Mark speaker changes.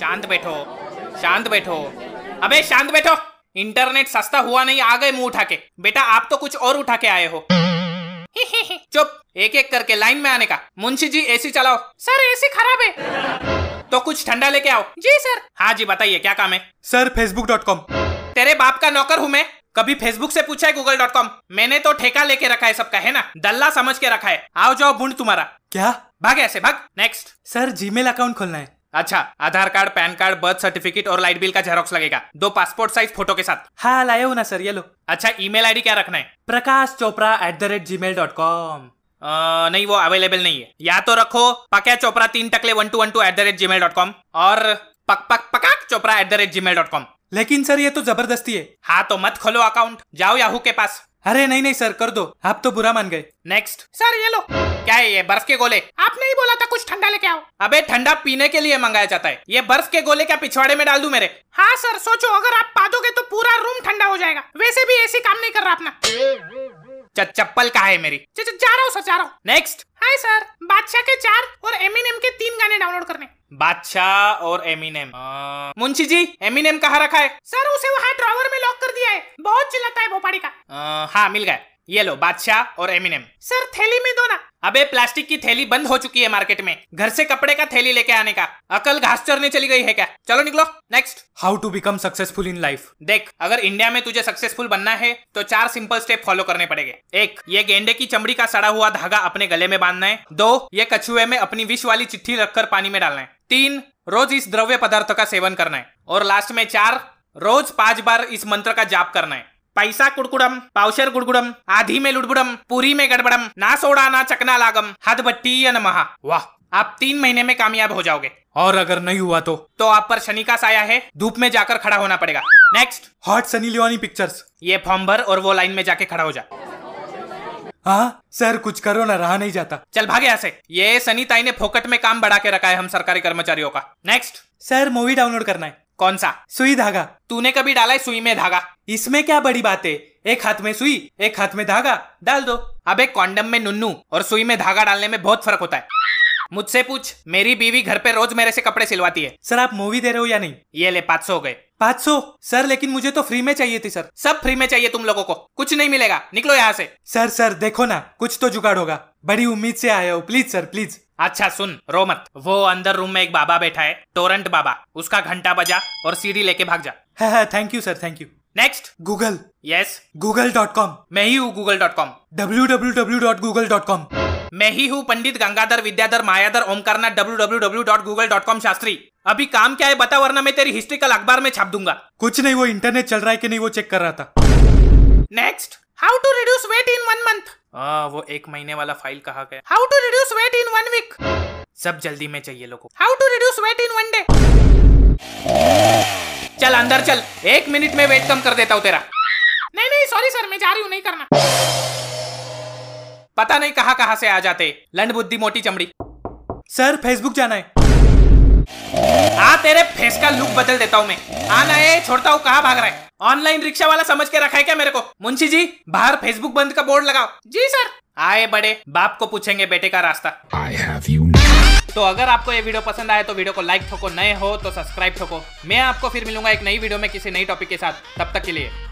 Speaker 1: शांत बैठो शांत बैठो अबे शांत बैठो इंटरनेट सस्ता हुआ नहीं आ गए मुंह उठा के बेटा आप तो कुछ और उठा के आए हो चुप एक एक करके लाइन में आने का मुंशी जी एसी चलाओ सर एसी खराब है तो कुछ ठंडा लेके आओ जी सर हाँ जी बताइए क्या काम है सर फेसबुक डॉट कॉम तेरे बाप का नौकर हूँ मैं कभी फेसबुक से पूछा है गूगल डॉट कॉम मैंने तो ठेका लेके रखा है सबका है ना दल्ला समझ के रखा है आओ जाओ बुंड तुम्हारा क्या भाग ऐसे भाग नेक्स्ट सर जीमेल अकाउंट खोलना है अच्छा Aadhaar card PAN card birth certificate और लाइट बिल का जेरोक्स लगेगा दो पासपोर्ट साइज फोटो के साथ हाँ लाए हो ना सर ये लो अच्छा ईमेल आईडी क्या रखना है Prakash Chopra at the rate gmail dot com नहीं वो अवेलेबल नहीं है या तो रखो पक्या चोपड़ा तीन टकले one two one two at the rate gmail dot com और पक पक पकाक Chopra at the rate gmail dot com लेकिन सर ये तो जबरदस्ती है हाँ तो मत खोलो अकाउंट जाओ याहू के पास अरे नहीं नहीं सर कर दो आप तो बुरा मान गए नेक्स्ट
Speaker 2: सर ये लो क्या है ये बर्फ के गोले आपने ही बोला था कुछ ठंडा लेके आओ अबे ठंडा पीने के लिए मंगाया
Speaker 1: जाता है ये बर्फ के गोले क्या पिछवाड़े में डाल दू मेरे
Speaker 2: हाँ सर सोचो अगर आप पा दोगे तो पूरा रूम ठंडा हो जाएगा वैसे भी ऐसी काम नहीं कर रहा अपना
Speaker 1: चप्पल कहा है मेरी
Speaker 2: जा रहा हूँ सर जा रहा हूँ नेक्स्ट हाय सर बादशाह के चार और एम के तीन गाने डाउनलोड करने
Speaker 1: बादशाह और एमिनेम मुंशी जी एमिनेम कहा रखा है
Speaker 2: सर उसे वहाँ ड्रावर में लॉक कर दिया है बहुत चिल्लाता है भोपाड़ी का
Speaker 1: आ, हाँ मिल गया ये लो बादशाह और एमिनेम सर थैली में दो ना अबे प्लास्टिक की थैली बंद हो चुकी है मार्केट में घर से कपड़े का थैली लेके आने का अकल घास चरने चली गई है क्या चलो निकलो next how to become successful in life देख अगर इंडिया में तुझे सक्सेसफुल बनना है तो चार सिंपल स्टेप फॉलो करने पड़ेंगे एक ये गेंडे की चमड़ी का सड़ा हुआ धागा अपने गले में बांधना है दो ये कछुए में अपनी विष वाली चिट्ठी रखकर पानी में डालना है तीन रोज इस द्रव्य पदार्थ का सेवन करना है और लास्ट में चार रोज पांच बार इस मंत्र का जाप करना है पैसा कुड़कुड़म पाउशर गुड़गुड़म आधी में लुड़बुड़म पूरी में गड़बड़म ना सोड़ा ना चकना लागम हद बट्टी नमहा वाह आप तीन महीने में कामयाब हो जाओगे और अगर नहीं हुआ तो तो आप पर शनि का साया है धूप में जाकर खड़ा होना पड़ेगा next hot Sunny Leone pictures ये फॉर्म भर और वो लाइन में जाके खड़ा हो जा हाँ सर कुछ करो ना रहा नहीं जाता चल भागे ऐसे ये सनी ताई ने फोकट में काम बढ़ा के रखा है हम सरकारी कर्मचारियों का नेक्स्ट सर मूवी डाउनलोड करना है कौन सा सुई धागा तूने कभी डाला है सुई में धागा इसमें क्या बड़ी बात है एक हाथ में सुई एक हाथ में धागा डाल दो अब एक कॉन्डम में नुन्नू और सुई में धागा डालने में बहुत फर्क होता है मुझसे पूछ मेरी बीवी घर पे रोज मेरे से कपड़े सिलवाती है सर आप मूवी दे रहे हो या नहीं ये ले पाँच सौ हो गए पाँच सौ सर लेकिन मुझे तो फ्री में चाहिए थी सर सब फ्री में चाहिए तुम लोगों को कुछ नहीं मिलेगा निकलो यहाँ से सर सर देखो ना कुछ तो जुगाड़ होगा बड़ी उम्मीद से आया हो प्लीज सर प्लीज अच्छा सुन रो मत वो अंदर रूम में एक बाबा बैठा है टोरंट बाबा उसका घंटा बजा और सीढ़ी लेके भाग जा thank you sir thank you next Google yes Google dot com मैं ही हूँ Google dot com W W W dot Google dot com मैं ही हूँ Pandit Gangadhar Vidyadhar Mayadhar Omkarnath W W W dot Google dot com Shastri अभी काम क्या है बता वरना मैं तेरी हिस्ट्री कल अखबार में छाप दूंगा कुछ नहीं वो इंटरनेट चल रहा है कि नहीं वो चेक कर रहा था
Speaker 2: next how to reduce weight in one month
Speaker 1: वो एक महीने वाला फाइल कहा गया
Speaker 2: how to reduce weight in one week
Speaker 1: सब जल्दी में चाहिए लोगों
Speaker 2: how to reduce weight in one day चल अंदर चल एक मिनट में वेट कम कर देता हूँ तेरा नहीं नहीं सॉरी सर मैं जा रही हूँ नहीं करना
Speaker 1: पता नहीं कहां कहां से आ जाते लंड बुद्धि मोटी चमड़ी सर फेसबुक जाना है आ हाँ, तेरे फेस का लुक बदल देता हूँ मैं आना हाँ, है छोड़ता हूँ कहाँ भाग रहा है ऑनलाइन रिक्शा वाला समझ के रखा है क्या मेरे को मुंशी जी बाहर फेसबुक बंद का बोर्ड लगाओ जी सर आए बड़े बाप को पूछेंगे बेटे का रास्ता आई हैव यू तो अगर आपको ये वीडियो पसंद आए तो वीडियो को लाइक ठोको
Speaker 2: नए हो तो सब्सक्राइब ठोको मैं आपको फिर मिलूंगा एक नई वीडियो में किसी नई टॉपिक के साथ तब तक के लिए